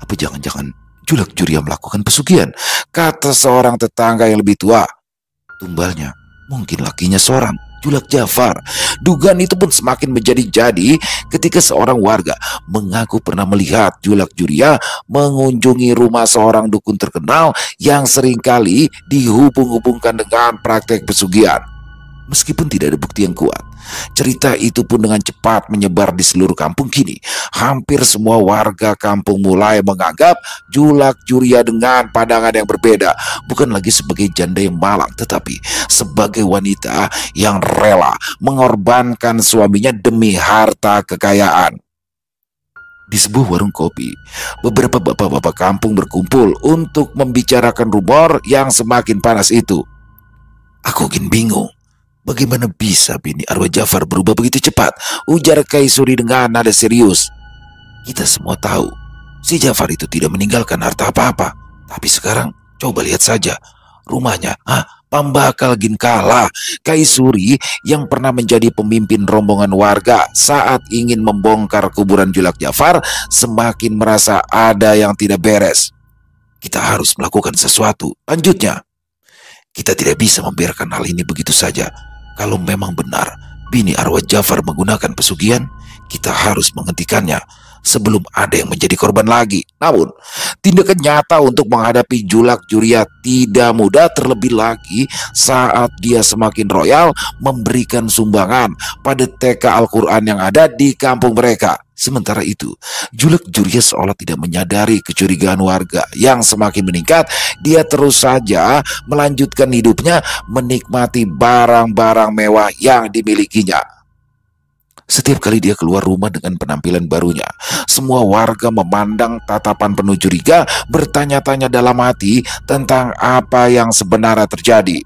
Apa jangan-jangan Julak Juria melakukan pesugihan? Kata seorang tetangga yang lebih tua. Tumbalnya mungkin lakinya seorang Julak Jafar. Dugaan itu pun semakin menjadi-jadi ketika seorang warga mengaku pernah melihat Julak Juria mengunjungi rumah seorang dukun terkenal yang seringkali dihubung-hubungkan dengan praktek pesugihan meskipun tidak ada bukti yang kuat. Cerita itu pun dengan cepat menyebar di seluruh kampung kini. Hampir semua warga kampung mulai menganggap Julak Juria dengan pandangan yang berbeda. Bukan lagi sebagai janda yang malang, tetapi sebagai wanita yang rela mengorbankan suaminya demi harta kekayaan di sebuah warung kopi. Beberapa bapak-bapak kampung berkumpul untuk membicarakan rumor yang semakin panas itu. Aku ingin bingung. Bagaimana bisa bini arwah Jafar berubah begitu cepat? Ujar Kaisuri dengan nada serius. Kita semua tahu, si Jafar itu tidak meninggalkan harta apa-apa. Tapi sekarang, coba lihat saja. Rumahnya, ah, Pambakal Ginkala, Kaisuri yang pernah menjadi pemimpin rombongan warga saat ingin membongkar kuburan Julak Jafar semakin merasa ada yang tidak beres. Kita harus melakukan sesuatu. Lanjutnya, kita tidak bisa membiarkan hal ini begitu saja. Kalau memang benar bini arwah Jafar menggunakan pesugihan, kita harus menghentikannya sebelum ada yang menjadi korban lagi. Namun, tindakan nyata untuk menghadapi julak juria tidak mudah terlebih lagi saat dia semakin royal memberikan sumbangan pada TK Al-Quran yang ada di kampung mereka. Sementara itu, Julek Juria seolah tidak menyadari kecurigaan warga yang semakin meningkat. Dia terus saja melanjutkan hidupnya menikmati barang-barang mewah yang dimilikinya. Setiap kali dia keluar rumah dengan penampilan barunya, semua warga memandang tatapan penuh curiga, bertanya-tanya dalam hati tentang apa yang sebenarnya terjadi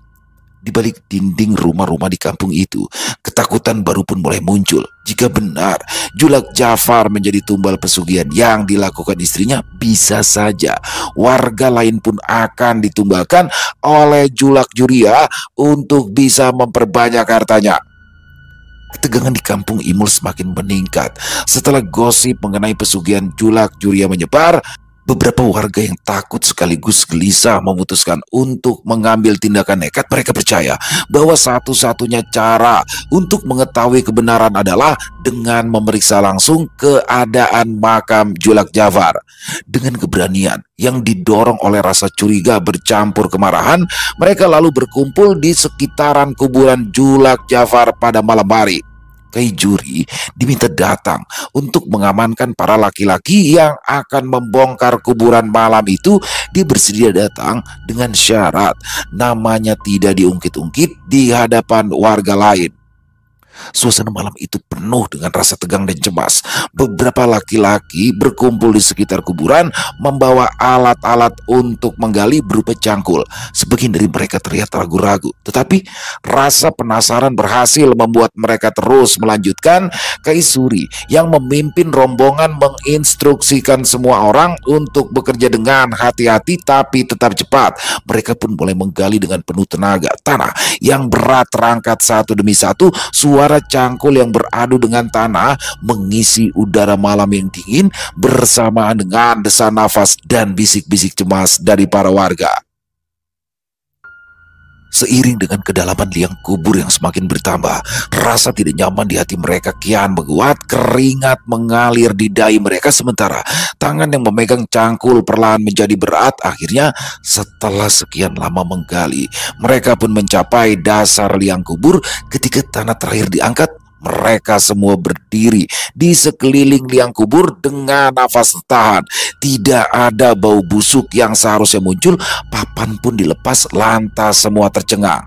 di balik dinding rumah-rumah di kampung itu. Ketakutan baru pun mulai muncul. Jika benar, Julak Jafar menjadi tumbal pesugihan yang dilakukan istrinya, bisa saja warga lain pun akan ditumbalkan oleh Julak Juria untuk bisa memperbanyak hartanya. Ketegangan di kampung Imul semakin meningkat. Setelah gosip mengenai pesugihan Julak Juria menyebar, Beberapa warga yang takut sekaligus gelisah memutuskan untuk mengambil tindakan nekat. Mereka percaya bahwa satu-satunya cara untuk mengetahui kebenaran adalah dengan memeriksa langsung keadaan makam Julak Jafar. Dengan keberanian yang didorong oleh rasa curiga bercampur kemarahan, mereka lalu berkumpul di sekitaran kuburan Julak Jafar pada malam hari sebagai juri diminta datang untuk mengamankan para laki-laki yang akan membongkar kuburan malam itu. Dia bersedia datang dengan syarat namanya tidak diungkit-ungkit di hadapan warga lain. Suasana malam itu penuh dengan rasa tegang dan cemas. Beberapa laki-laki berkumpul di sekitar kuburan membawa alat-alat untuk menggali berupa cangkul. Sebagian dari mereka terlihat ragu-ragu, tetapi rasa penasaran berhasil membuat mereka terus melanjutkan. Kaisuri yang memimpin rombongan menginstruksikan semua orang untuk bekerja dengan hati-hati tapi tetap cepat. Mereka pun mulai menggali dengan penuh tenaga tanah yang berat terangkat satu demi satu. Suara suara cangkul yang beradu dengan tanah mengisi udara malam yang dingin bersamaan dengan desa nafas dan bisik-bisik cemas dari para warga. Seiring dengan kedalaman liang kubur yang semakin bertambah, rasa tidak nyaman di hati mereka kian menguat, keringat mengalir di dahi mereka sementara tangan yang memegang cangkul perlahan menjadi berat. Akhirnya setelah sekian lama menggali, mereka pun mencapai dasar liang kubur ketika tanah terakhir diangkat mereka semua berdiri di sekeliling liang kubur dengan nafas tertahan. Tidak ada bau busuk yang seharusnya muncul, papan pun dilepas lantas semua tercengang.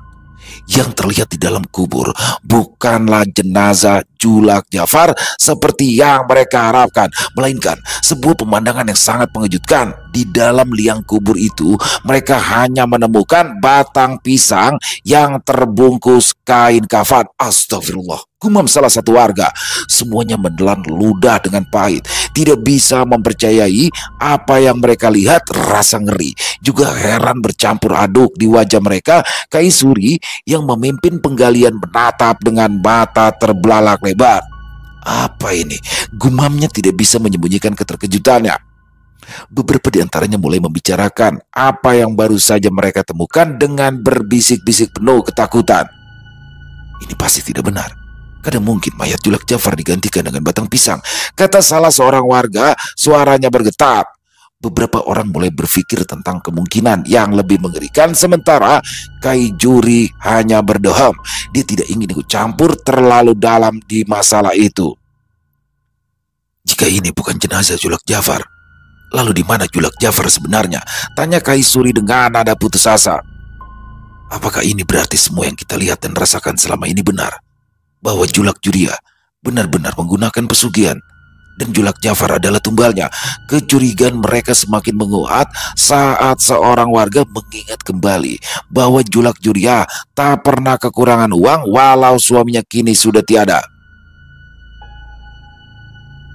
Yang terlihat di dalam kubur bukanlah jenazah Julak Jafar seperti yang mereka harapkan, melainkan sebuah pemandangan yang sangat mengejutkan. Di dalam liang kubur itu, mereka hanya menemukan batang pisang yang terbungkus kain kafan. Astagfirullah. Gumam salah satu warga, semuanya menelan ludah dengan pahit, tidak bisa mempercayai apa yang mereka lihat, rasa ngeri. Juga heran bercampur aduk di wajah mereka, Kaisuri yang memimpin penggalian menatap dengan mata terbelalak lebar. Apa ini? Gumamnya tidak bisa menyembunyikan keterkejutannya. Beberapa di antaranya mulai membicarakan apa yang baru saja mereka temukan dengan berbisik-bisik penuh ketakutan. Ini pasti tidak benar ada mungkin mayat Julak Jafar digantikan dengan batang pisang. Kata salah seorang warga, suaranya bergetar. Beberapa orang mulai berpikir tentang kemungkinan yang lebih mengerikan sementara Kai Juri hanya berdoham. Dia tidak ingin ikut campur terlalu dalam di masalah itu. Jika ini bukan jenazah Julak Jafar, lalu di mana Julak Jafar sebenarnya? Tanya Kai Suri dengan nada putus asa. Apakah ini berarti semua yang kita lihat dan rasakan selama ini benar? bahwa Julak Juria benar-benar menggunakan pesugihan dan Julak Jafar adalah tumbalnya. Kecurigaan mereka semakin menguat saat seorang warga mengingat kembali bahwa Julak Juria tak pernah kekurangan uang walau suaminya kini sudah tiada.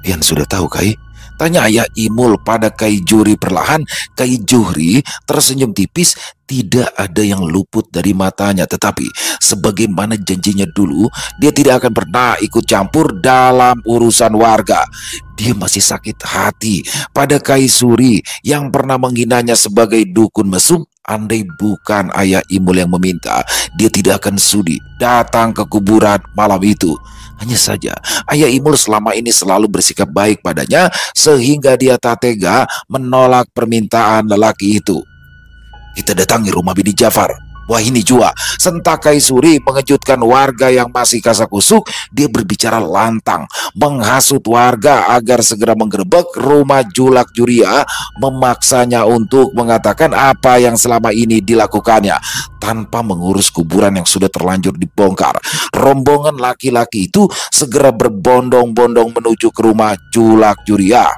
Yang sudah tahu Kai Tanya ayah Imul pada Kaijuri perlahan. Kaijuri tersenyum tipis, tidak ada yang luput dari matanya. Tetapi sebagaimana janjinya dulu, dia tidak akan pernah ikut campur dalam urusan warga. Dia masih sakit hati pada Kai suri yang pernah menghinanya sebagai dukun mesum Andai bukan ayah Imul yang meminta, dia tidak akan sudi datang ke kuburan malam itu. Hanya saja, Ayah Imul selama ini selalu bersikap baik padanya sehingga dia tak tega menolak permintaan lelaki itu. Kita datangi rumah Bini Jafar Wah ini Jua. Sentakai Suri mengejutkan warga yang masih kasakusuk. Dia berbicara lantang, menghasut warga agar segera menggerebek rumah Julak Juria, memaksanya untuk mengatakan apa yang selama ini dilakukannya tanpa mengurus kuburan yang sudah terlanjur dibongkar. Rombongan laki-laki itu segera berbondong-bondong menuju ke rumah Julak Juria.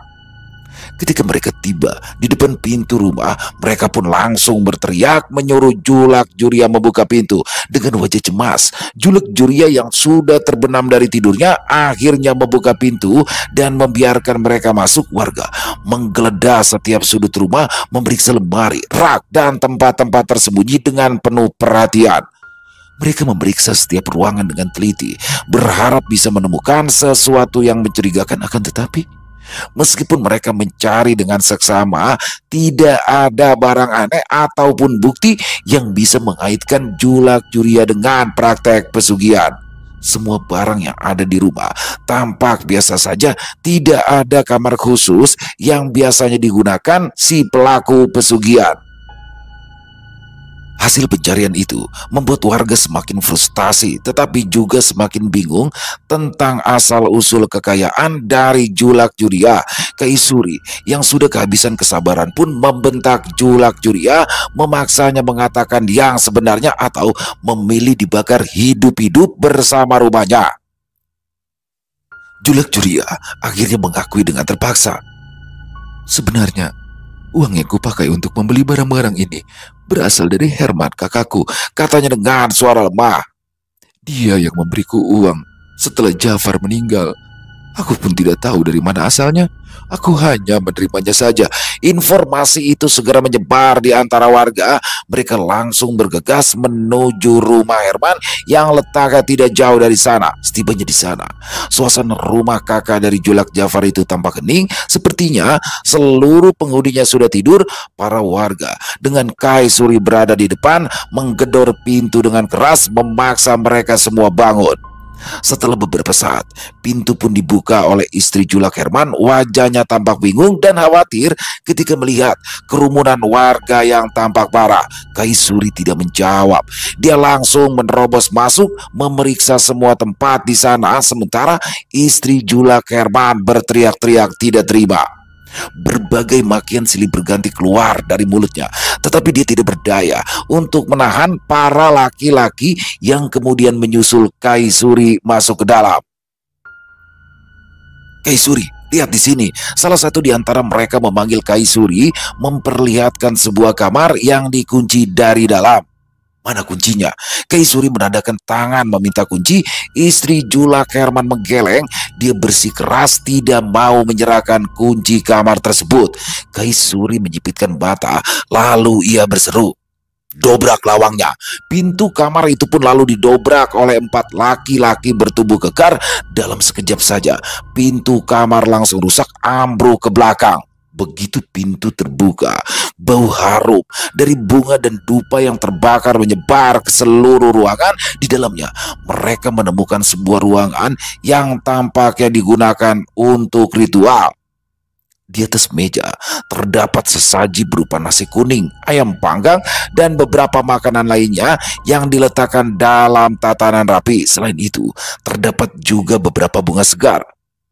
Ketika mereka tiba di depan pintu rumah, mereka pun langsung berteriak menyuruh Julak Juria membuka pintu dengan wajah cemas. Julak Juria yang sudah terbenam dari tidurnya akhirnya membuka pintu dan membiarkan mereka masuk warga. Menggeledah setiap sudut rumah, memeriksa lemari, rak, dan tempat-tempat tersembunyi dengan penuh perhatian. Mereka memeriksa setiap ruangan dengan teliti, berharap bisa menemukan sesuatu yang mencurigakan akan tetapi Meskipun mereka mencari dengan seksama, tidak ada barang aneh ataupun bukti yang bisa mengaitkan julak juria dengan praktek pesugihan. Semua barang yang ada di rumah tampak biasa saja, tidak ada kamar khusus yang biasanya digunakan si pelaku pesugihan. Hasil pencarian itu membuat warga semakin frustasi tetapi juga semakin bingung tentang asal-usul kekayaan dari Julak Juria. Kaisuri yang sudah kehabisan kesabaran pun membentak Julak Juria memaksanya mengatakan yang sebenarnya atau memilih dibakar hidup-hidup bersama rumahnya. Julak Juria akhirnya mengakui dengan terpaksa. Sebenarnya uang yang kupakai untuk membeli barang-barang ini berasal dari Herman kakakku, katanya dengan suara lemah. Dia yang memberiku uang setelah Jafar meninggal. Aku pun tidak tahu dari mana asalnya. Aku hanya menerimanya saja. Informasi itu segera menyebar di antara warga. Mereka langsung bergegas menuju rumah Herman yang letaknya tidak jauh dari sana. Setibanya di sana, suasana rumah kakak dari Julak Jafar itu tampak kening. Sepertinya seluruh penghuninya sudah tidur. Para warga dengan Kai Suri berada di depan menggedor pintu dengan keras memaksa mereka semua bangun. Setelah beberapa saat, pintu pun dibuka oleh istri Julak Herman. Wajahnya tampak bingung dan khawatir ketika melihat kerumunan warga yang tampak parah. Kaisuri tidak menjawab. Dia langsung menerobos masuk, memeriksa semua tempat di sana. Sementara istri Julak Herman berteriak-teriak tidak terima. Berbagai makian silih berganti keluar dari mulutnya, tetapi dia tidak berdaya untuk menahan para laki-laki yang kemudian menyusul Kaisuri masuk ke dalam. Kaisuri, lihat di sini. Salah satu di antara mereka memanggil Kaisuri memperlihatkan sebuah kamar yang dikunci dari dalam. Mana kuncinya? Kaisuri menandakan tangan meminta kunci. Istri Jula Kerman menggeleng. Dia bersikeras tidak mau menyerahkan kunci kamar tersebut. Kaisuri menyipitkan bata. Lalu ia berseru. Dobrak lawangnya. Pintu kamar itu pun lalu didobrak oleh empat laki-laki bertubuh kekar. Dalam sekejap saja, pintu kamar langsung rusak ambruk ke belakang. Begitu pintu terbuka, bau harum dari bunga dan dupa yang terbakar menyebar ke seluruh ruangan. Di dalamnya, mereka menemukan sebuah ruangan yang tampaknya digunakan untuk ritual. Di atas meja terdapat sesaji berupa nasi kuning, ayam panggang, dan beberapa makanan lainnya yang diletakkan dalam tatanan rapi. Selain itu, terdapat juga beberapa bunga segar,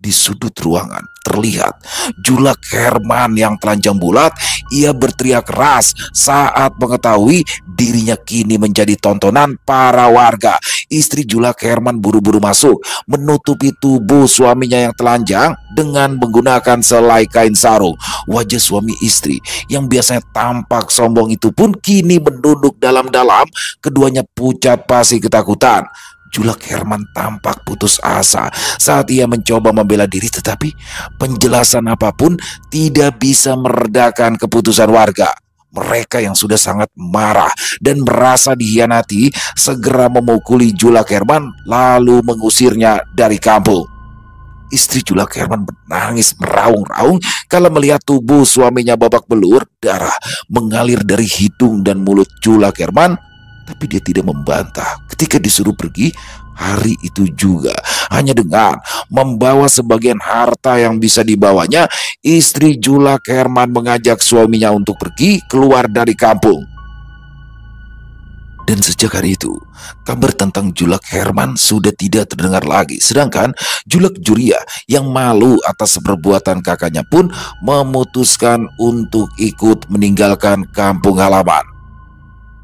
di sudut ruangan terlihat julak Herman yang telanjang bulat. Ia berteriak keras saat mengetahui dirinya kini menjadi tontonan para warga. Istri julak Herman buru-buru masuk, menutupi tubuh suaminya yang telanjang dengan menggunakan selai kain sarung. Wajah suami istri yang biasanya tampak sombong itu pun kini menunduk dalam-dalam, keduanya pucat pasti ketakutan. Culak Herman tampak putus asa saat ia mencoba membela diri tetapi penjelasan apapun tidak bisa meredakan keputusan warga. Mereka yang sudah sangat marah dan merasa dihianati segera memukuli Julak Herman lalu mengusirnya dari kampung. Istri Julak Herman menangis meraung-raung kalau melihat tubuh suaminya babak belur, darah mengalir dari hidung dan mulut Julak Herman tapi dia tidak membantah. Ketika disuruh pergi, hari itu juga hanya dengan membawa sebagian harta yang bisa dibawanya, istri Jula Kerman mengajak suaminya untuk pergi keluar dari kampung. Dan sejak hari itu, kabar tentang Julak Herman sudah tidak terdengar lagi. Sedangkan Julak Juria yang malu atas perbuatan kakaknya pun memutuskan untuk ikut meninggalkan kampung halaman.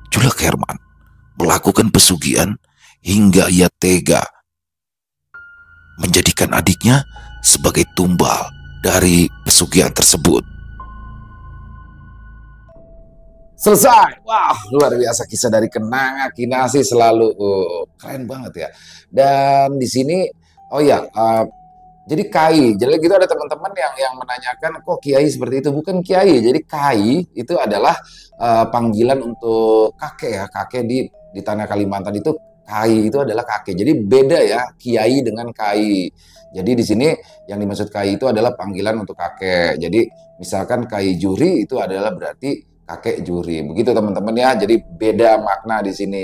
Julak Herman melakukan pesugihan hingga ia tega menjadikan adiknya sebagai tumbal dari pesugihan tersebut. Selesai. Wow, luar biasa kisah dari Kenanga Kinasi selalu oh, keren banget ya. Dan di sini oh ya, uh, jadi kai. Jadi gitu ada teman-teman yang yang menanyakan kok kiai seperti itu bukan kiai. Jadi kai itu adalah uh, panggilan untuk kakek ya, kakek di di tanah Kalimantan itu kai itu adalah kakek. Jadi beda ya kiai dengan kai. Jadi di sini yang dimaksud kai itu adalah panggilan untuk kakek. Jadi misalkan kai juri itu adalah berarti kakek juri. Begitu teman-teman ya. Jadi beda makna di sini.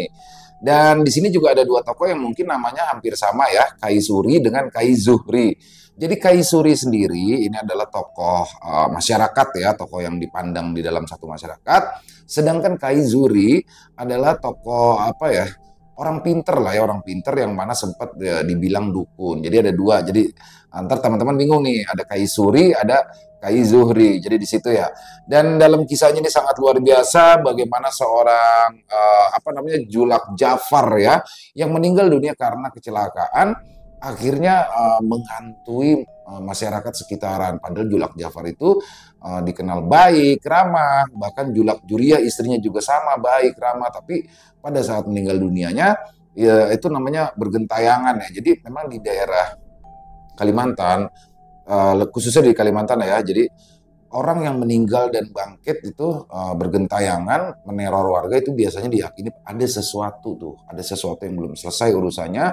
Dan di sini juga ada dua toko yang mungkin namanya hampir sama ya, Kaisuri dengan Kaizuhri. Jadi Kaisuri sendiri ini adalah tokoh uh, masyarakat ya, tokoh yang dipandang di dalam satu masyarakat. Sedangkan Kaizuri adalah tokoh apa ya? orang pinter lah ya orang pinter yang mana sempat ya, dibilang dukun jadi ada dua jadi antar teman-teman bingung nih ada kaisuri ada Kai Zuhri. Jadi di situ ya. Dan dalam kisahnya ini sangat luar biasa bagaimana seorang uh, apa namanya Julak Jafar ya yang meninggal dunia karena kecelakaan akhirnya uh, menghantui uh, masyarakat sekitaran. Padahal Julak Jafar itu uh, dikenal baik, ramah, bahkan Julak Juria istrinya juga sama baik, ramah, tapi pada saat meninggal dunianya ya itu namanya bergentayangan ya. Jadi memang di daerah Kalimantan uh, khususnya di Kalimantan ya. Jadi orang yang meninggal dan bangkit itu uh, bergentayangan meneror warga itu biasanya diyakini ada sesuatu tuh, ada sesuatu yang belum selesai urusannya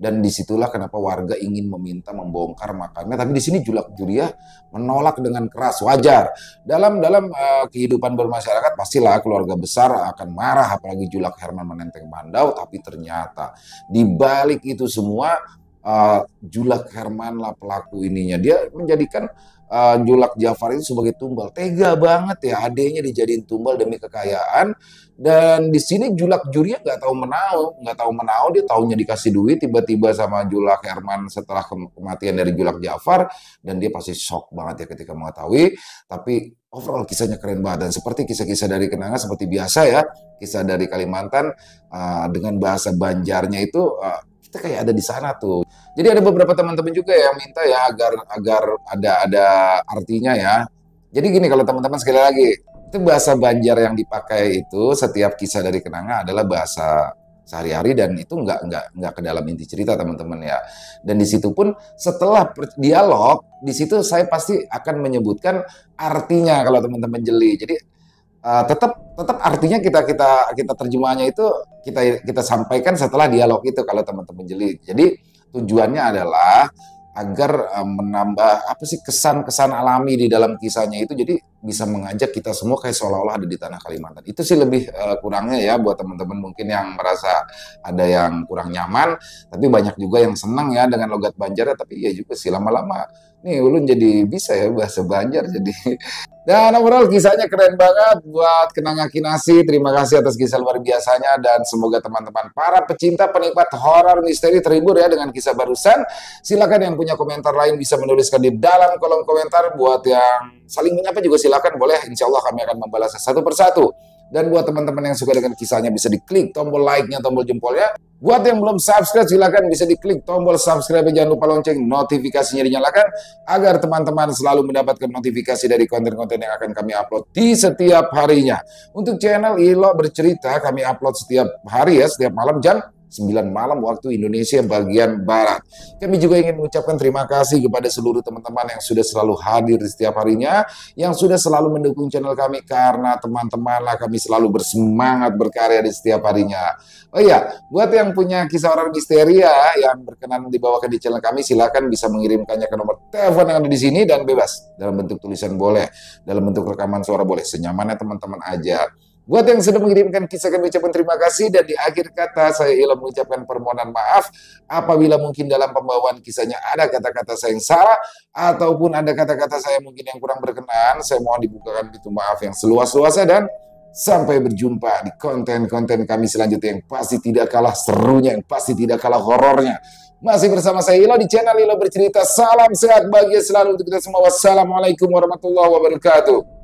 dan disitulah kenapa warga ingin meminta membongkar makamnya tapi di sini julak juria menolak dengan keras wajar dalam dalam uh, kehidupan bermasyarakat pastilah keluarga besar akan marah apalagi julak Herman menenteng Mandau. tapi ternyata di balik itu semua uh, Julak Herman lah pelaku ininya. Dia menjadikan uh, Julak Jafar itu sebagai tumbal. Tega banget ya adanya dijadiin tumbal demi kekayaan. Dan di sini Julak Juria nggak tahu menau, nggak tahu menau. Dia tahunya dikasih duit tiba-tiba sama Julak Herman setelah kematian dari Julak Jafar. Dan dia pasti shock banget ya ketika mengetahui. Tapi overall kisahnya keren banget dan seperti kisah-kisah dari Kenanga seperti biasa ya kisah dari Kalimantan uh, dengan bahasa Banjarnya itu uh, kita kayak ada di sana tuh. Jadi ada beberapa teman-teman juga yang minta ya agar agar ada ada artinya ya. Jadi gini kalau teman-teman sekali lagi itu bahasa Banjar yang dipakai itu setiap kisah dari kenanga adalah bahasa sehari-hari dan itu nggak nggak nggak ke dalam inti cerita teman-teman ya. Dan di situ pun setelah dialog di situ saya pasti akan menyebutkan artinya kalau teman-teman jeli. Jadi uh, eh, tetap tetap artinya kita kita kita terjemahannya itu kita kita sampaikan setelah dialog itu kalau teman-teman jeli. Jadi tujuannya adalah agar eh, menambah apa sih kesan-kesan alami di dalam kisahnya itu jadi bisa mengajak kita semua kayak seolah-olah ada di tanah Kalimantan. Itu sih lebih uh, kurangnya ya buat teman-teman mungkin yang merasa ada yang kurang nyaman, tapi banyak juga yang senang ya dengan logat Banjar tapi ya juga sih lama-lama Nih ulun jadi bisa ya bahasa Banjar jadi. Dan nah, overall kisahnya keren banget buat kenang kinasi. Terima kasih atas kisah luar biasanya dan semoga teman-teman para pecinta penikmat horor misteri terhibur ya dengan kisah barusan. Silakan yang punya komentar lain bisa menuliskan di dalam kolom komentar buat yang saling menyapa juga silakan boleh. Insya Allah kami akan membalas satu persatu. Dan buat teman-teman yang suka dengan kisahnya bisa diklik tombol like-nya, tombol jempolnya. Buat yang belum subscribe silahkan bisa diklik tombol subscribe jangan lupa lonceng notifikasinya dinyalakan agar teman-teman selalu mendapatkan notifikasi dari konten-konten yang akan kami upload di setiap harinya. Untuk channel Ilo bercerita kami upload setiap hari ya, setiap malam jam 9 malam waktu Indonesia bagian Barat. Kami juga ingin mengucapkan terima kasih kepada seluruh teman-teman yang sudah selalu hadir di setiap harinya, yang sudah selalu mendukung channel kami karena teman-temanlah kami selalu bersemangat berkarya di setiap harinya. Oh iya, buat yang punya kisah orang ya, yang berkenan dibawakan di channel kami, silakan bisa mengirimkannya ke nomor telepon yang ada di sini dan bebas dalam bentuk tulisan boleh, dalam bentuk rekaman suara boleh, senyamannya teman-teman aja. Buat yang sudah mengirimkan kisah kami ucapkan terima kasih dan di akhir kata saya Ilham mengucapkan permohonan maaf apabila mungkin dalam pembawaan kisahnya ada kata-kata saya yang salah ataupun ada kata-kata saya mungkin yang kurang berkenan. Saya mohon dibukakan pintu maaf yang seluas-luasnya dan sampai berjumpa di konten-konten kami selanjutnya yang pasti tidak kalah serunya, yang pasti tidak kalah horornya. Masih bersama saya Ilo di channel Ilo Bercerita. Salam sehat bahagia selalu untuk kita semua. Wassalamualaikum warahmatullahi wabarakatuh.